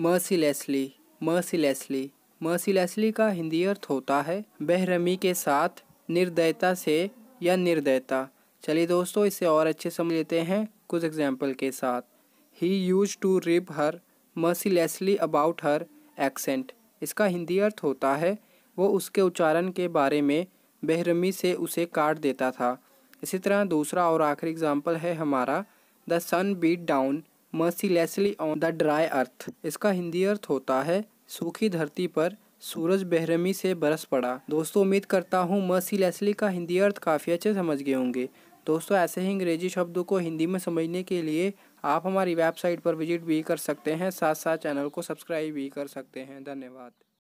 mercilessly mercilessly mercilessly का हिंदी अर्थ होता है बेहरमी के साथ निर्दयता से या निर्दयता चलिए दोस्तों इसे और अच्छे समझ लेते हैं कुछ एग्जाम्पल के साथ ही use to rip her mercilessly about her accent इसका हिंदी अर्थ होता है वो उसके उच्चारण के बारे में बेहरमी से उसे काट देता था इसी तरह दूसरा और आखिरी एग्जाम्पल है हमारा the sun beat down mercilessly on the dry earth इसका हिंदी अर्थ होता है सूखी धरती पर सूरज बेहरमी से बरस पड़ा दोस्तों उम्मीद करता हूँ मर्सीलेसली का हिंदी अर्थ काफ़ी अच्छे समझ गए होंगे दोस्तों ऐसे ही अंग्रेजी शब्दों को हिंदी में समझने के लिए आप हमारी वेबसाइट पर विजिट भी कर सकते हैं साथ साथ चैनल को सब्सक्राइब भी कर सकते हैं धन्यवाद